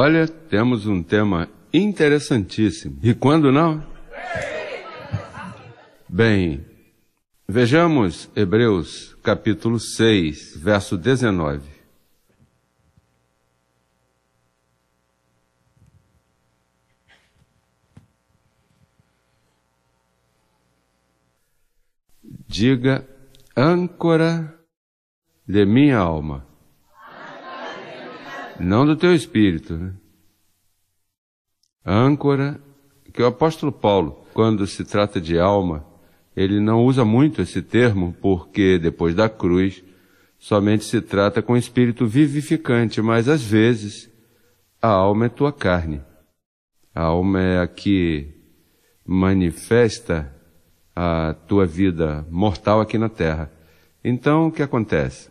Olha, temos um tema interessantíssimo. E quando não? Bem, vejamos Hebreus capítulo 6, verso 19. diga, âncora de minha alma, não do teu espírito. Né? Âncora, que o apóstolo Paulo, quando se trata de alma, ele não usa muito esse termo, porque depois da cruz somente se trata com espírito vivificante, mas às vezes a alma é tua carne. A alma é a que manifesta a tua vida mortal aqui na terra. Então, o que acontece?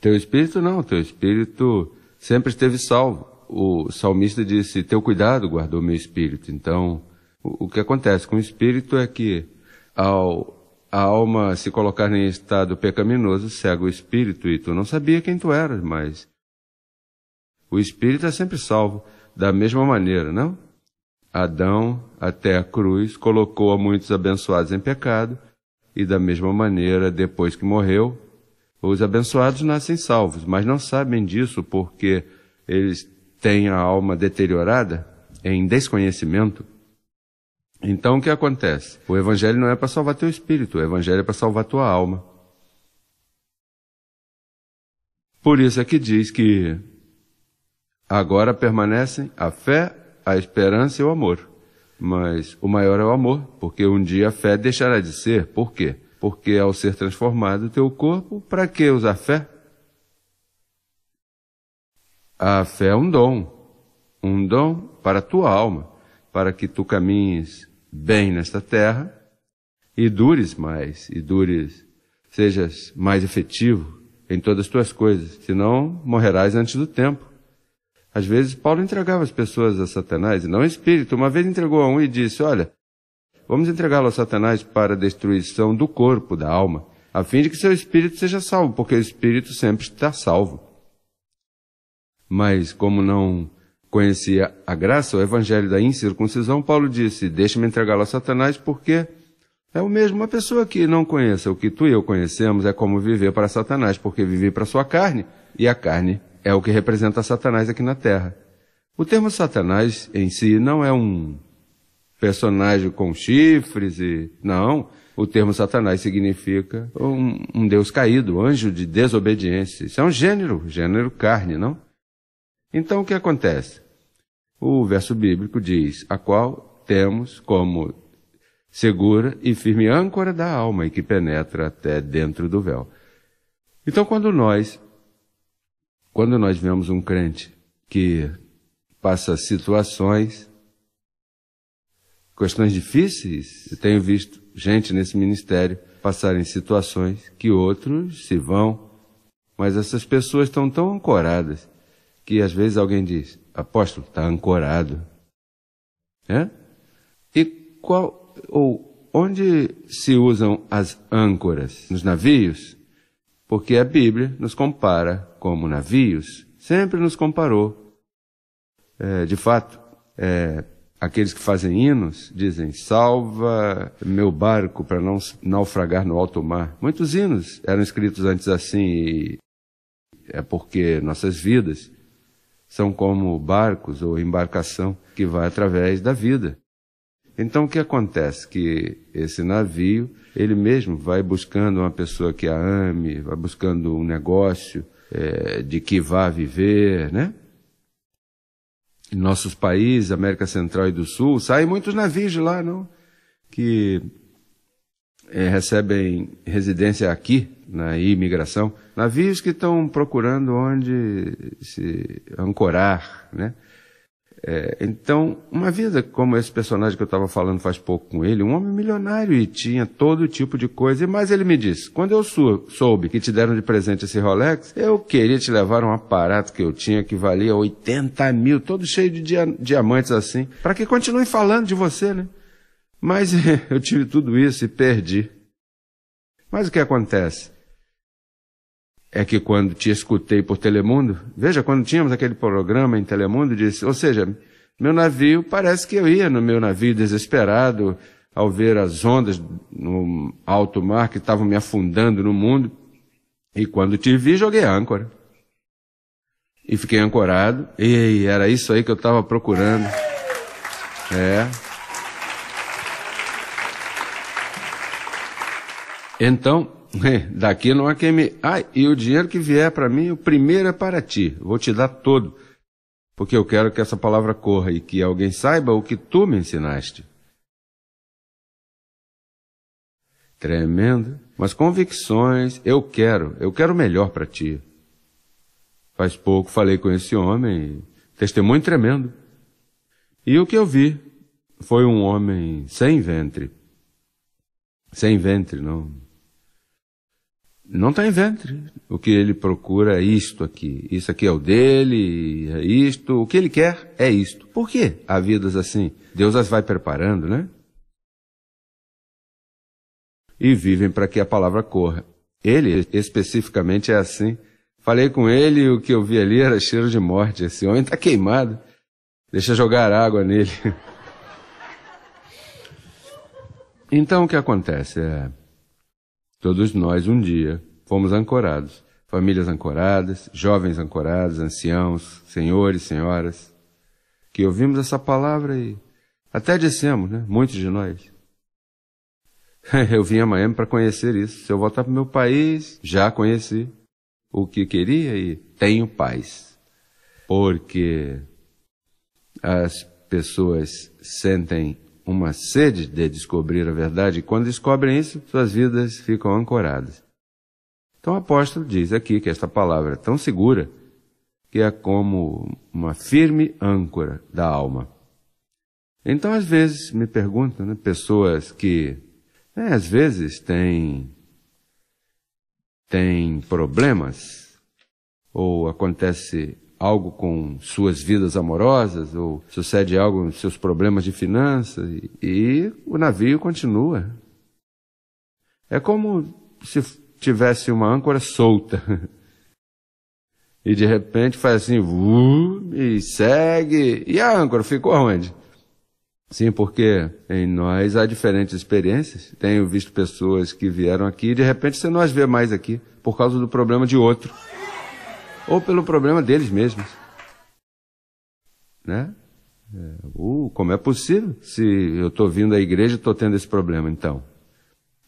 Teu espírito não, teu espírito sempre esteve salvo. O salmista disse: Teu cuidado guardou meu espírito. Então, o, que acontece com o espírito é que, ao a alma se colocar em estado pecaminoso, cega o espírito, e tu não sabia quem tu eras, mas o espírito é sempre salvo da mesma maneira, não? Adão, até a cruz, colocou a muitos abençoados em pecado, e da mesma maneira, depois que morreu, os abençoados nascem salvos, mas não sabem disso porque eles têm a alma deteriorada em desconhecimento. Então o que acontece? O evangelho não é para salvar teu espírito, o evangelho é para salvar tua alma. Por isso é que diz que agora permanecem a fé, a esperança e o amor. Mas o maior é o amor, porque um dia a fé deixará de ser. Por quê? porque ao ser transformado o teu corpo, para que usar fé? A fé é um dom, um dom para a tua alma, para que tu caminhes bem nesta terra e dures mais, e dures, sejas mais efetivo em todas as tuas coisas, senão morrerás antes do tempo. Às vezes Paulo entregava as pessoas a Satanás, e não espírito. Uma vez entregou a um e disse: Olha, Vamos entregá-lo a Satanás para a destruição do corpo, da alma, a fim de que seu espírito seja salvo, porque o espírito sempre está salvo. Mas, como não conhecia a graça, o evangelho da incircuncisão, Paulo disse: Deixa-me entregá-lo a Satanás, porque é o mesmo. Uma pessoa que não conheça o que tu e eu conhecemos é como viver para Satanás, porque viver para sua carne, e a carne é o que representa Satanás aqui na terra. O termo Satanás em si não é um personagem com chifres e. Não. O termo Satanás significa um, um Deus caído, um anjo de desobediência. Isso é um gênero, gênero carne, não? Então o que acontece? O verso bíblico diz: a qual temos como segura e firme âncora da alma e que penetra até dentro do véu. Então quando nós quando nós vemos um crente que passa situações questões difíceis. Eu tenho visto gente nesse ministério passar em situações que outros se vão, mas essas pessoas estão tão ancoradas que às vezes alguém diz: apóstolo, está ancorado. É? E qual ou onde se usam as âncoras nos navios? Porque a Bíblia nos compara como navios, sempre nos comparou. É, de fato, é, Aqueles que fazem hinos dizem: Salva meu barco para não naufragar no alto mar. Muitos hinos eram escritos antes assim, é porque nossas vidas são como barcos ou embarcação que vai através da vida. Então o que acontece? Que esse navio, ele mesmo vai buscando uma pessoa que a ame, vai buscando um negócio é, de que vá viver, né? em nossos países, América Central e do Sul, saem muitos navios de lá, não? Que é, recebem residência aqui, na imigração, navios que estão procurando onde se ancorar, né? É, então, uma vida como esse personagem que eu estava falando faz pouco com ele, um homem milionário e tinha todo tipo de coisa, e mais ele me disse, quando eu sou, soube que te deram de presente esse Rolex, eu queria te levar um aparato que eu tinha que valia 80 mil, todo cheio de dia, diamantes assim, para que continue falando de você, né? Mas eu tive tudo isso e perdi. Mas o que acontece? é que quando te escutei por Telemundo, veja, quando tínhamos aquele programa em Telemundo, disse, ou seja, meu navio, parece que eu ia no meu navio desesperado ao ver as ondas no alto mar que estavam me afundando no mundo. E quando te vi, joguei âncora. E fiquei ancorado. E era isso aí que eu estava procurando. É. Então, é, daqui não há quem me. Ah, e o dinheiro que vier para mim, o primeiro é para ti. Vou te dar todo. Porque eu quero que essa palavra corra e que alguém saiba o que tu me ensinaste. Tremendo. Mas convicções, eu quero, eu quero o melhor para ti. Faz pouco falei com esse homem, testemunho tremendo. E o que eu vi foi um homem sem ventre. Sem ventre, não não está em ventre. O que ele procura é isto aqui. Isso aqui é o dele, é isto. O que ele quer é isto. Por que há vidas assim? Deus as vai preparando, né? E vivem para que a palavra corra. Ele, especificamente, é assim. Falei com ele e o que eu vi ali era cheiro de morte. Esse homem está queimado. Deixa jogar água nele. Então o que acontece é. Todos nós, um dia, fomos ancorados. Famílias ancoradas, jovens ancorados, anciãos, senhores, senhoras, que ouvimos essa palavra e até dissemos, né? Muitos de nós. Eu vim a Miami para conhecer isso. Se eu voltar para o meu país, já conheci o que queria e tenho paz. Porque as pessoas sentem uma sede de descobrir a verdade, e quando descobrem isso, suas vidas ficam ancoradas. Então o apóstolo diz aqui que esta palavra é tão segura que é como uma firme âncora da alma. Então, às vezes, me perguntam, né, pessoas que, né, às vezes, têm, têm problemas, ou acontece algo com suas vidas amorosas ou sucede algo com seus problemas de finanças e, e o navio continua. É como se tivesse uma âncora solta. E de repente faz assim, uh, e segue. E a âncora ficou onde? Sim, porque em nós há diferentes experiências. Tenho visto pessoas que vieram aqui e de repente você não as vê mais aqui por causa do problema de outro ou pelo problema deles mesmos. Né? É, uh, como é possível se eu estou vindo à igreja e estou tendo esse problema, então?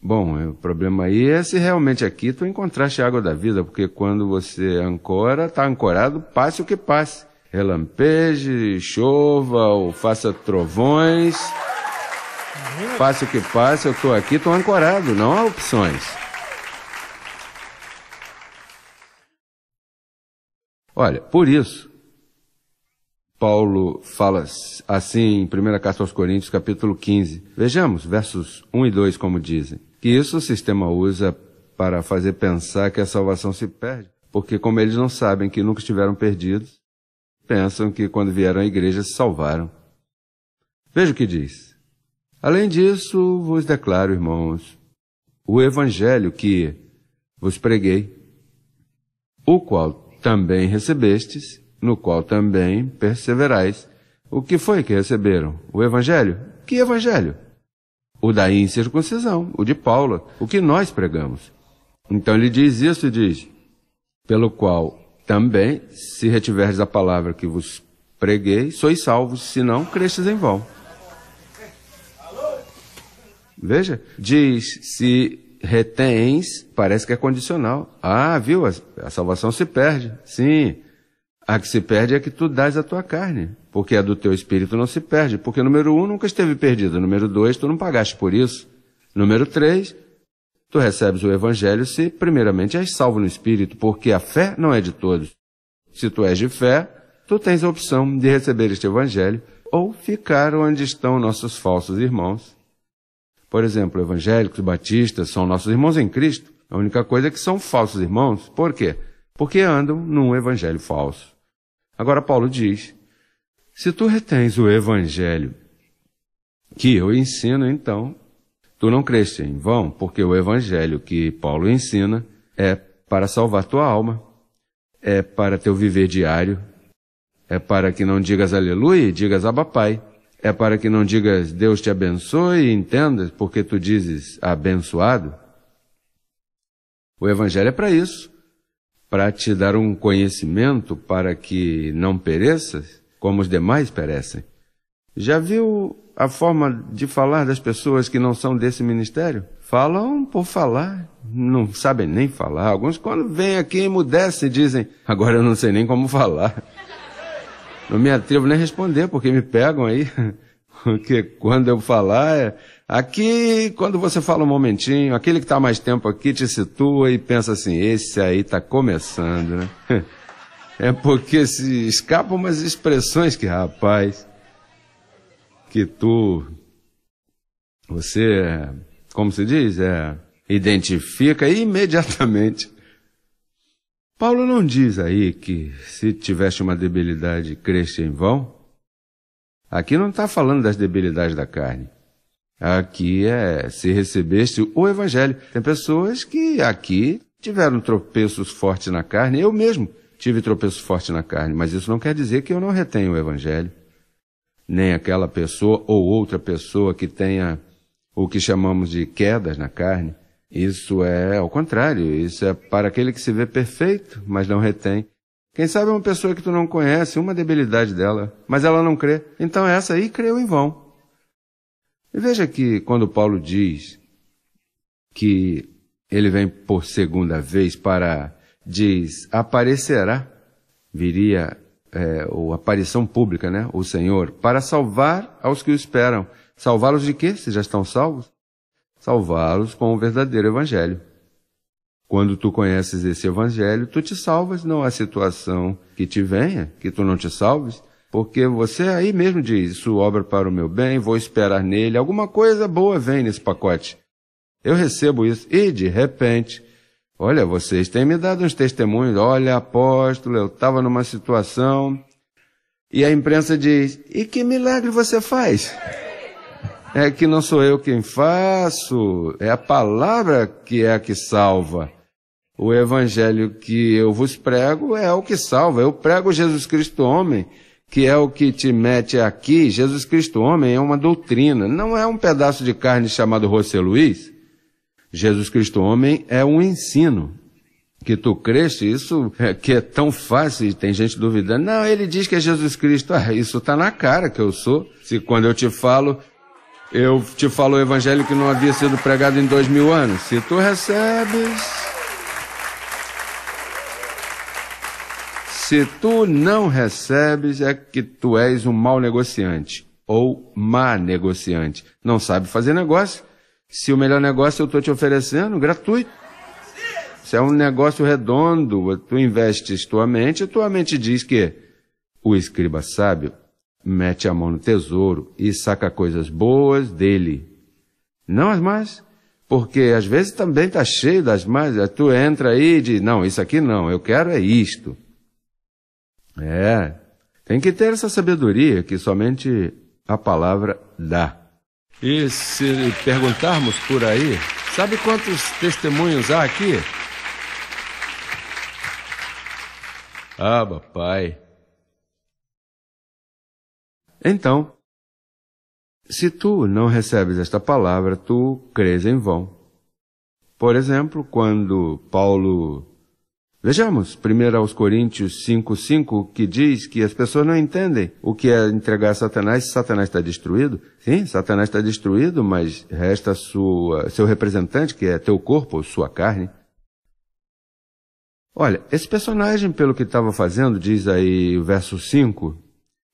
Bom, é, o problema aí é se realmente aqui tu encontraste a água da vida, porque quando você ancora, está ancorado, passe o que passe. Relampeje, chova ou faça trovões. Passe o que passe, eu estou aqui, estou ancorado, não há opções. Olha, por isso, Paulo fala assim em 1 Carta aos Coríntios, capítulo 15. Vejamos, versos 1 e 2, como dizem. Que isso o sistema usa para fazer pensar que a salvação se perde. Porque, como eles não sabem que nunca estiveram perdidos, pensam que quando vieram à igreja se salvaram. Veja o que diz. Além disso, vos declaro, irmãos, o evangelho que vos preguei, o qual também recebestes, no qual também perseverais. O que foi que receberam? O Evangelho? Que Evangelho? O da incircuncisão, o de Paulo, o que nós pregamos. Então ele diz isso e diz: pelo qual também, se retiverdes a palavra que vos preguei, sois salvos, se não, crestes em vão. Veja, diz: se retens, parece que é condicional. Ah, viu? A, a, salvação se perde. Sim. A que se perde é que tu dás a tua carne, porque a do teu espírito não se perde. Porque número um nunca esteve perdida. Número dois, tu não pagaste por isso. Número três, tu recebes o evangelho se primeiramente és salvo no espírito, porque a fé não é de todos. Se tu és de fé, tu tens a opção de receber este evangelho ou ficar onde estão nossos falsos irmãos por exemplo, evangélicos, batistas, são nossos irmãos em Cristo. A única coisa é que são falsos irmãos. Por quê? Porque andam num evangelho falso. Agora, Paulo diz: se tu retens o evangelho que eu ensino, então tu não creste em vão, porque o evangelho que Paulo ensina é para salvar tua alma, é para teu viver diário, é para que não digas aleluia e digas abapai, é para que não digas Deus te abençoe e entendas porque tu dizes abençoado? O Evangelho é para isso, para te dar um conhecimento para que não pereças como os demais perecem. Já viu a forma de falar das pessoas que não são desse ministério? Falam por falar, não sabem nem falar. Alguns, quando vêm aqui, emudecem e dizem: Agora eu não sei nem como falar. Não me atrevo nem a responder, porque me pegam aí. Porque quando eu falar, é... aqui, quando você fala um momentinho, aquele que está mais tempo aqui te situa e pensa assim, esse aí está começando, né? É porque se escapam umas expressões que, rapaz, que tu, você, como se diz, é, identifica imediatamente Paulo não diz aí que se tiveste uma debilidade, creste em vão? Aqui não está falando das debilidades da carne. Aqui é se recebeste o evangelho. Tem pessoas que aqui tiveram tropeços fortes na carne. Eu mesmo tive tropeço forte na carne, mas isso não quer dizer que eu não retenho o evangelho. Nem aquela pessoa ou outra pessoa que tenha o que chamamos de quedas na carne. Isso é ao contrário, isso é para aquele que se vê perfeito, mas não retém. Quem sabe é uma pessoa que tu não conhece, uma debilidade dela, mas ela não crê. Então essa aí creu em vão. E veja que quando Paulo diz que ele vem por segunda vez para, diz, aparecerá, viria, é, ou aparição pública, né? O Senhor, para salvar aos que o esperam. Salvá-los de quê? Se já estão salvos? salvá-los com o verdadeiro evangelho. Quando tu conheces esse evangelho, tu te salvas, não há situação que te venha, que tu não te salves, porque você aí mesmo diz, isso obra para o meu bem, vou esperar nele, alguma coisa boa vem nesse pacote. Eu recebo isso, e de repente, olha, vocês têm me dado uns testemunhos, olha, apóstolo, eu estava numa situação, e a imprensa diz, e que milagre você faz? é que não sou eu quem faço, é a palavra que é a que salva. O evangelho que eu vos prego é o que salva. Eu prego Jesus Cristo homem, que é o que te mete aqui. Jesus Cristo homem é uma doutrina, não é um pedaço de carne chamado José Luiz. Jesus Cristo homem é um ensino. Que tu creste, isso é, que é tão fácil, tem gente duvidando. Não, ele diz que é Jesus Cristo. Ah, isso está na cara que eu sou. Se quando eu te falo, eu te falo o evangelho que não havia sido pregado em dois mil anos. Se tu recebes. Se tu não recebes, é que tu és um mau negociante ou má negociante. Não sabe fazer negócio. Se o melhor negócio eu estou te oferecendo, gratuito. Se é um negócio redondo, tu investes tua mente, tua mente diz que o escriba sábio mete a mão no tesouro e saca coisas boas dele. Não as más, porque às vezes também está cheio das más. É, tu entra aí e diz: Não, isso aqui não, eu quero é isto. É, tem que ter essa sabedoria que somente a palavra dá. E se perguntarmos por aí, sabe quantos testemunhos há aqui? Ah, papai. Então, se tu não recebes esta palavra, tu crês em vão. Por exemplo, quando Paulo. Vejamos, primeiro aos Coríntios 5,5, que diz que as pessoas não entendem o que é entregar a Satanás se Satanás está destruído. Sim, Satanás está destruído, mas resta sua, seu representante, que é teu corpo sua carne. Olha, esse personagem, pelo que estava fazendo, diz aí o verso 5,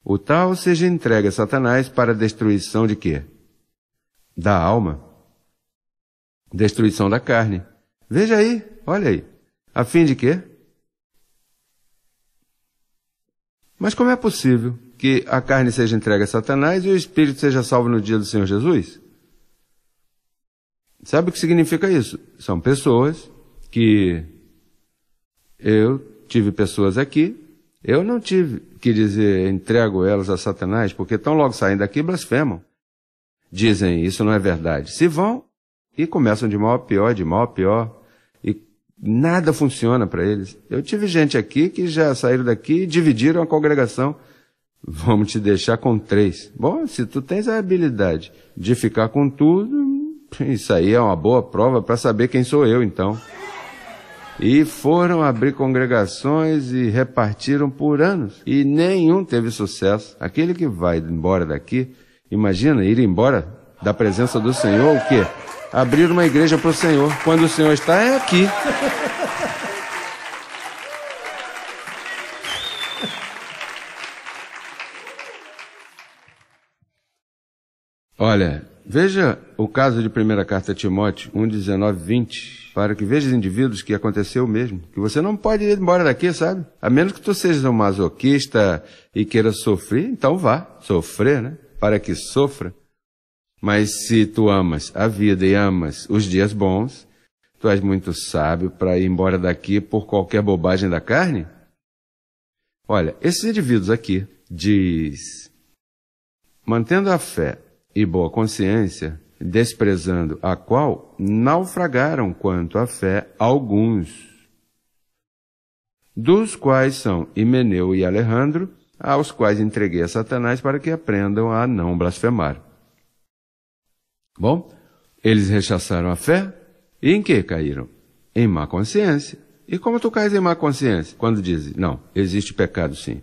o tal seja entregue a Satanás para a destruição de quê? Da alma. Destruição da carne. Veja aí, olha aí. A fim de quê? Mas como é possível que a carne seja entregue a Satanás e o espírito seja salvo no dia do Senhor Jesus? Sabe o que significa isso? São pessoas que eu tive pessoas aqui, eu não tive que dizer, entrego elas a Satanás, porque tão logo saindo daqui blasfemam. Dizem, isso não é verdade. Se vão e começam de mal a pior, de mal a pior, e nada funciona para eles. Eu tive gente aqui que já saíram daqui e dividiram a congregação. Vamos te deixar com três. Bom, se tu tens a habilidade de ficar com tudo, isso aí é uma boa prova para saber quem sou eu, então. E foram abrir congregações e repartiram por anos. E nenhum teve sucesso. Aquele que vai embora daqui, imagina ir embora da presença do Senhor, o quê? Abrir uma igreja para o Senhor. Quando o Senhor está, é aqui. Olha, veja o caso de primeira carta a Timóteo 1, 19, 20 para que vejas indivíduos que aconteceu o mesmo, que você não pode ir embora daqui, sabe? A menos que tu seja um masoquista e queira sofrer, então vá, sofrer, né? Para que sofra. Mas se tu amas a vida e amas os dias bons, tu és muito sábio para ir embora daqui por qualquer bobagem da carne? Olha, esses indivíduos aqui diz: mantendo a fé e boa consciência, desprezando a qual naufragaram quanto à fé alguns, dos quais são Himeneu e Alejandro, aos quais entreguei a Satanás para que aprendam a não blasfemar. Bom, eles rechaçaram a fé e em que caíram? Em má consciência. E como tu cais em má consciência? Quando dizes, não, existe pecado sim.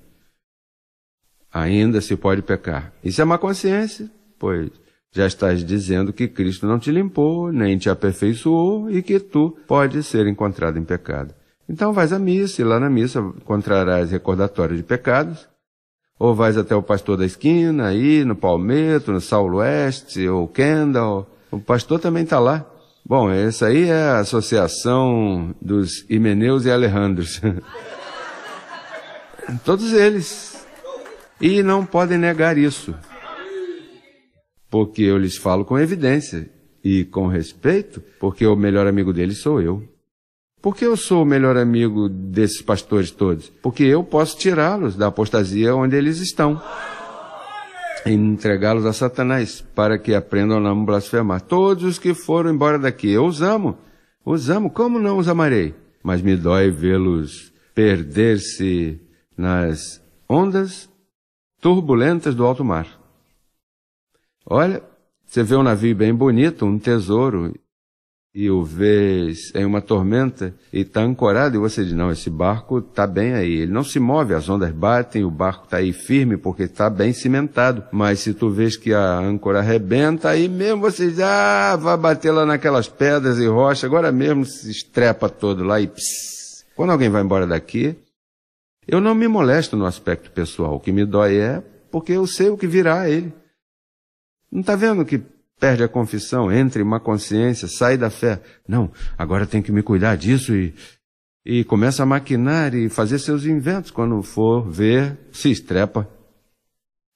Ainda se pode pecar. Isso é má consciência? Pois já estás dizendo que Cristo não te limpou, nem te aperfeiçoou e que tu pode ser encontrado em pecado. Então vais à missa e lá na missa encontrarás recordatório de pecados, ou vais até o pastor da esquina, aí no Palmeto, no Saulo Oeste, ou Kendall, o pastor também está lá. Bom, essa aí é a associação dos Himeneus e Alejandros. Todos eles. E não podem negar isso porque eu lhes falo com evidência e com respeito, porque o melhor amigo deles sou eu. Por que eu sou o melhor amigo desses pastores todos? Porque eu posso tirá-los da apostasia onde eles estão e entregá-los a Satanás, para que aprendam a não blasfemar. Todos os que foram embora daqui, eu os amo, os amo, como não os amarei? Mas me dói vê-los perder-se nas ondas turbulentas do alto mar. Olha, você vê um navio bem bonito, um tesouro, e o vê em uma tormenta e está ancorado, e você diz: não, esse barco está bem aí. Ele não se move, as ondas batem, o barco está aí firme porque está bem cimentado. Mas se tu vês que a âncora arrebenta, aí mesmo você diz: ah, vai bater lá naquelas pedras e rocha, agora mesmo se estrepa todo lá e psss. Quando alguém vai embora daqui, eu não me molesto no aspecto pessoal. O que me dói é porque eu sei o que virá a ele. Não está vendo que perde a confissão, entra em má consciência, sai da fé. Não, agora tem que me cuidar disso e, e começa a maquinar e fazer seus inventos. Quando for ver, se estrepa.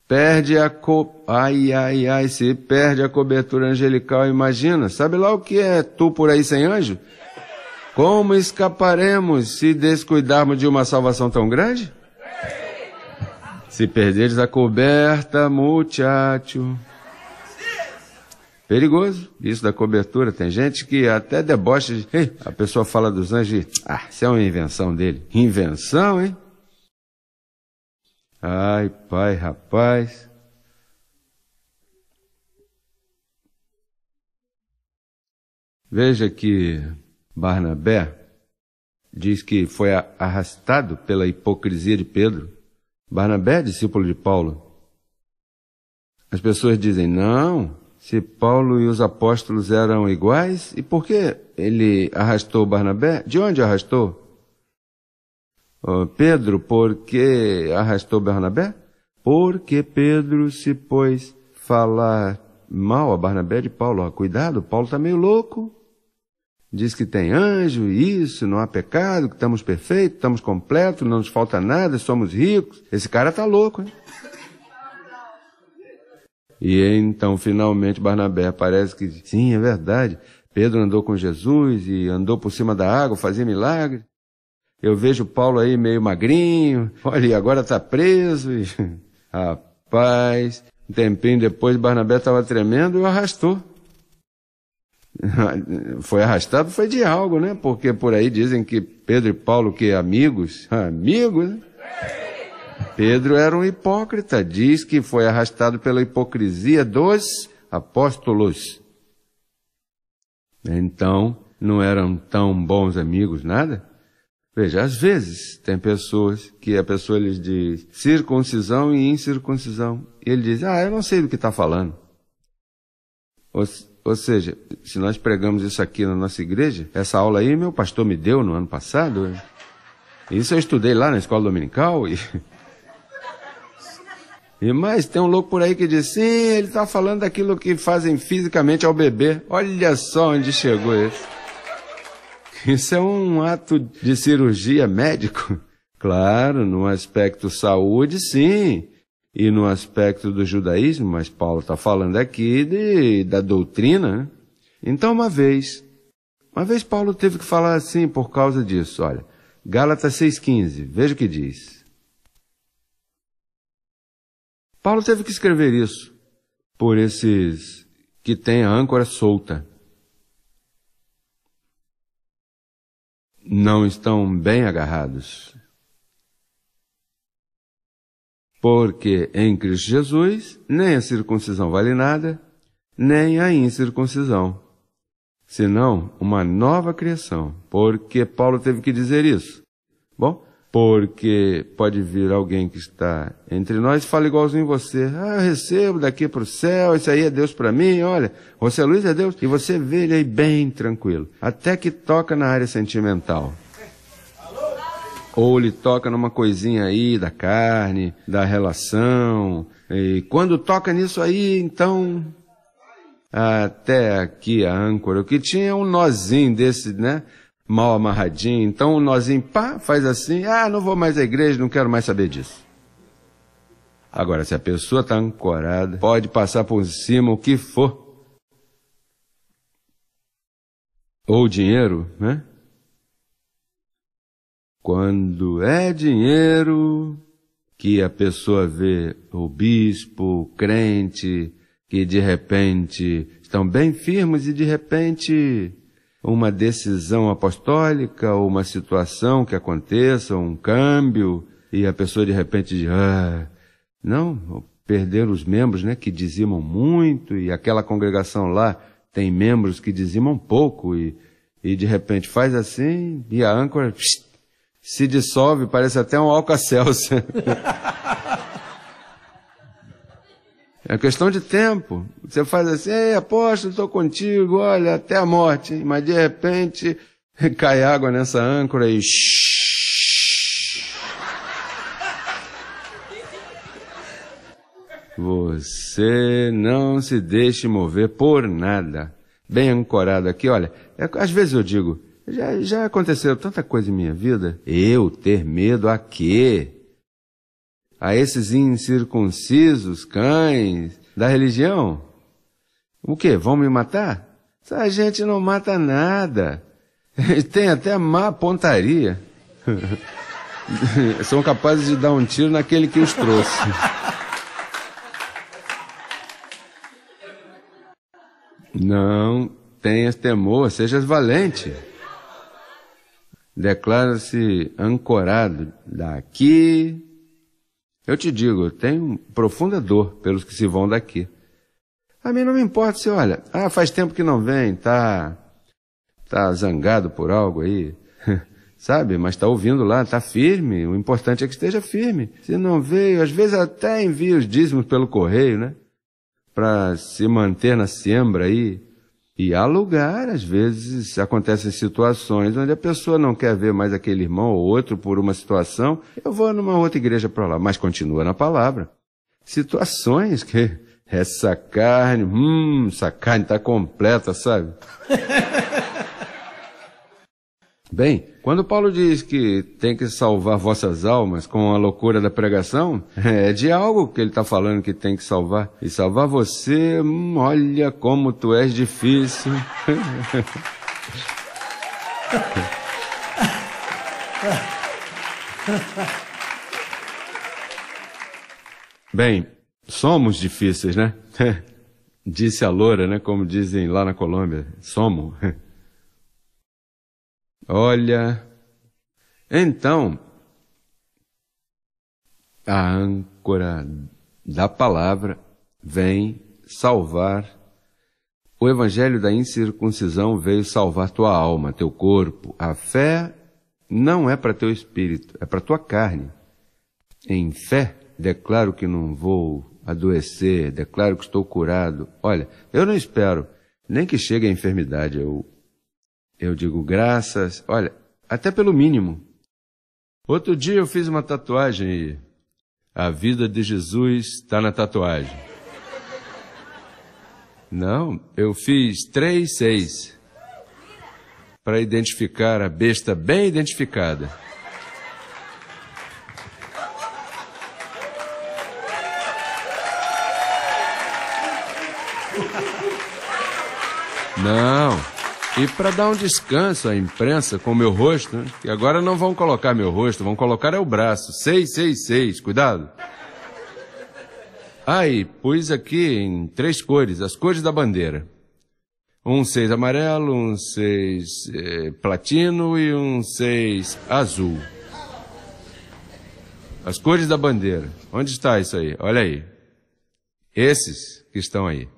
Perde a co... Ai, ai, ai, se perde a cobertura angelical, imagina. Sabe lá o que é tu por aí sem anjo? Como escaparemos se descuidarmos de uma salvação tão grande? Se perderes a coberta, muchacho. Perigoso, isso da cobertura. Tem gente que até debocha de. Ei, a pessoa fala dos anjos e. Ah, isso é uma invenção dele. Invenção, hein? Ai, pai, rapaz. Veja que Barnabé diz que foi arrastado pela hipocrisia de Pedro. Barnabé é discípulo de Paulo. As pessoas dizem: não, se Paulo e os apóstolos eram iguais e por que ele arrastou Barnabé? De onde arrastou? Pedro, por que arrastou Barnabé? Porque Pedro se pôs falar mal a Barnabé de Paulo. Oh, cuidado, Paulo está meio louco. Diz que tem anjo, isso, não há pecado, que estamos perfeitos, estamos completos, não nos falta nada, somos ricos. Esse cara está louco, hein? E então, finalmente, Barnabé parece que, sim, é verdade, Pedro andou com Jesus e andou por cima da água, fazia milagre. Eu vejo Paulo aí meio magrinho, olha, agora está preso. E... Rapaz, um tempinho depois Barnabé estava tremendo e o arrastou. Foi arrastado, foi de algo, né? Porque por aí dizem que Pedro e Paulo que amigos, amigos, né? Pedro era um hipócrita, diz que foi arrastado pela hipocrisia dos apóstolos. Então, não eram tão bons amigos, nada? Veja, às vezes tem pessoas que a pessoa lhes diz circuncisão e incircuncisão. E ele diz, ah, eu não sei do que está falando. Ou, ou, seja, se nós pregamos isso aqui na nossa igreja, essa aula aí meu pastor me deu no ano passado. Isso eu estudei lá na escola dominical e E mais, tem um louco por aí que diz, sim, ele está falando daquilo que fazem fisicamente ao bebê. Olha só onde chegou isso. Isso é um ato de cirurgia médico? Claro, no aspecto saúde, sim. E no aspecto do judaísmo, mas Paulo está falando aqui de, da doutrina. Né? Então, uma vez, uma vez Paulo teve que falar assim por causa disso. Olha, Gálatas 6,15, veja o que diz. Paulo teve que escrever isso por esses que têm a âncora solta. Não estão bem agarrados. Porque em Cristo Jesus, nem a circuncisão vale nada, nem a incircuncisão, senão uma nova criação. Porque Paulo teve que dizer isso. Bom, porque pode vir alguém que está entre nós e fala igualzinho você. Ah, eu recebo daqui para o céu, isso aí é Deus para mim, olha, você é Luiz é Deus. E você vê ele aí bem tranquilo, até que toca na área sentimental. Ou ele toca numa coisinha aí da carne, da relação. E quando toca nisso aí, então até aqui a âncora, o que tinha é um nozinho desse, né? mal amarradinho. Então o um nozinho, pá, faz assim, ah, não vou mais à igreja, não quero mais saber disso. Agora, se a pessoa está ancorada, pode passar por cima o que for. Ou dinheiro, né? Quando é dinheiro que a pessoa vê o bispo, o crente, que de repente estão bem firmes e de repente uma decisão apostólica ou uma situação que aconteça, um câmbio, e a pessoa de repente diz, ah, não, perder os membros, né, que dizimam muito, e aquela congregação lá tem membros que dizimam pouco, e, e de repente faz assim, e a âncora se dissolve, parece até um alcacelce. É questão de tempo. Você faz assim, Ei, apóstolo, estou contigo, olha, até a morte. Hein? Mas de repente cai água nessa âncora e. Você não se deixe mover por nada. Bem ancorado aqui, olha. É, às vezes eu digo, já, já aconteceu tanta coisa em minha vida. Eu ter medo a quê? a esses incircuncisos cães da religião? O que? Vão me matar? A gente não mata nada. Tem até má pontaria. São capazes de dar um tiro naquele que os trouxe. Não tenhas temor, sejas valente. Declara-se ancorado daqui eu te digo, eu tenho profunda dor pelos que se vão daqui. A mim não me importa se, olha, ah, faz tempo que não vem, tá, tá zangado por algo aí, sabe? Mas está ouvindo lá, está firme. O importante é que esteja firme. Se não veio, às vezes até envia os dízimos pelo correio, né? Para se manter na sembra aí, e há lugar, às vezes, acontecem situações onde a pessoa não quer ver mais aquele irmão ou outro por uma situação, eu vou numa outra igreja para lá, mas continua na palavra. Situações que essa carne, hum, essa carne está completa, sabe? Bem, quando Paulo diz que tem que salvar vossas almas com a loucura da pregação, é de algo que ele está falando que tem que salvar. E salvar você, hum, olha como tu és difícil. Bem, somos difíceis, né? Disse a loura, né? Como dizem lá na Colômbia, somos. Olha, então, a âncora da palavra vem salvar. O evangelho da incircuncisão veio salvar tua alma, teu corpo. A fé não é para teu espírito, é para tua carne. Em fé, declaro que não vou adoecer, declaro que estou curado. Olha, eu não espero nem que chegue a enfermidade, eu eu digo graças, olha, até pelo mínimo. Outro dia eu fiz uma tatuagem e a vida de Jesus está na tatuagem. Não, eu fiz três seis para identificar a besta bem identificada. Não. E para dar um descanso à imprensa com o meu rosto, né? que agora não vão colocar meu rosto, vão colocar é o braço. Seis, seis, seis. cuidado. Aí, ah, pus aqui em três cores, as cores da bandeira. Um seis amarelo, um seis eh, platino e um seis azul. As cores da bandeira. Onde está isso aí? Olha aí. Esses que estão aí.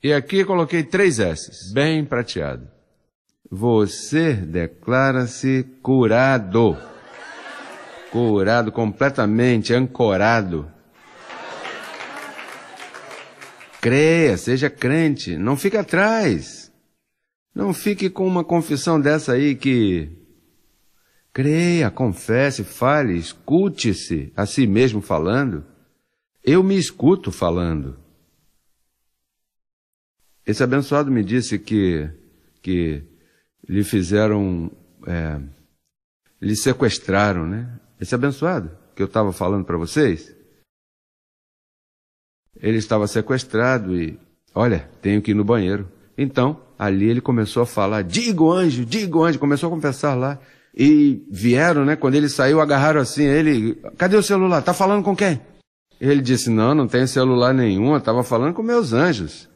E aqui coloquei três S's, bem prateado. Você declara-se curado. Curado, completamente ancorado. Creia, seja crente, não fique atrás. Não fique com uma confissão dessa aí que. Creia, confesse, fale, escute-se a si mesmo falando. Eu me escuto falando. Esse abençoado me disse que, que lhe fizeram, é, lhe sequestraram, né? Esse abençoado que eu estava falando para vocês, ele estava sequestrado e, olha, tenho que ir no banheiro. Então, ali ele começou a falar, digo anjo, digo anjo, começou a confessar lá. E vieram, né? Quando ele saiu, agarraram assim ele, cadê o celular? Tá falando com quem? Ele disse, não, não tenho celular nenhum, eu estava falando com meus anjos.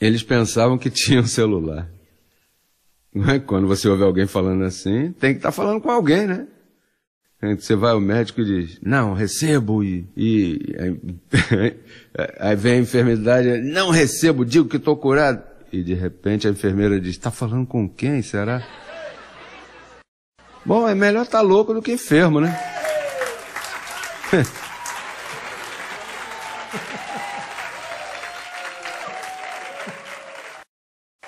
Eles pensavam que tinham celular. É? Quando você ouve alguém falando assim, tem que estar tá falando com alguém, né? Você vai ao médico e diz, não, recebo, e, e aí, aí, vem a enfermidade, não recebo, digo que estou curado. E de repente a enfermeira diz, está falando com quem, será? Bom, é melhor estar tá louco do que enfermo, né?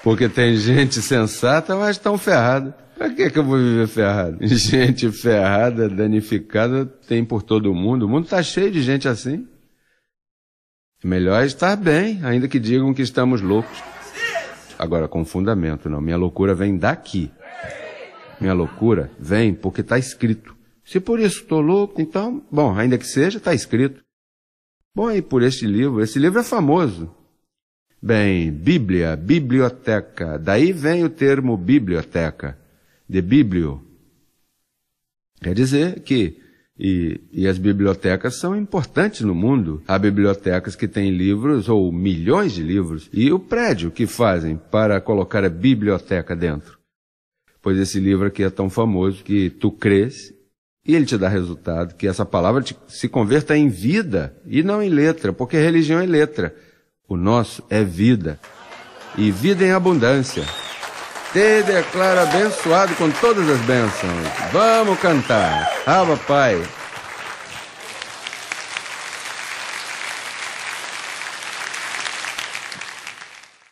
Porque tem gente sensata, mas tão ferrada. Pra que, que eu vou viver ferrado? Gente ferrada, danificada, tem por todo mundo. O mundo está cheio de gente assim. Melhor estar bem, ainda que digam que estamos loucos. Agora, com fundamento, não. Minha loucura vem daqui. Minha loucura vem porque está escrito. Se por isso estou louco, então, bom, ainda que seja, está escrito. Bom, e por este livro? Esse livro é famoso. Bem, Bíblia, biblioteca. Daí vem o termo biblioteca, de biblio. Quer dizer que, e, e as bibliotecas são importantes no mundo. Há bibliotecas que têm livros, ou milhões de livros, e o prédio que fazem para colocar a biblioteca dentro. Pois esse livro aqui é tão famoso que tu crês e ele te dá resultado, que essa palavra te, se converta em vida e não em letra, porque religião é letra. O nosso é vida. E vida em abundância. Te declaro abençoado com todas as bênçãos. Vamos cantar. Aba, Pai.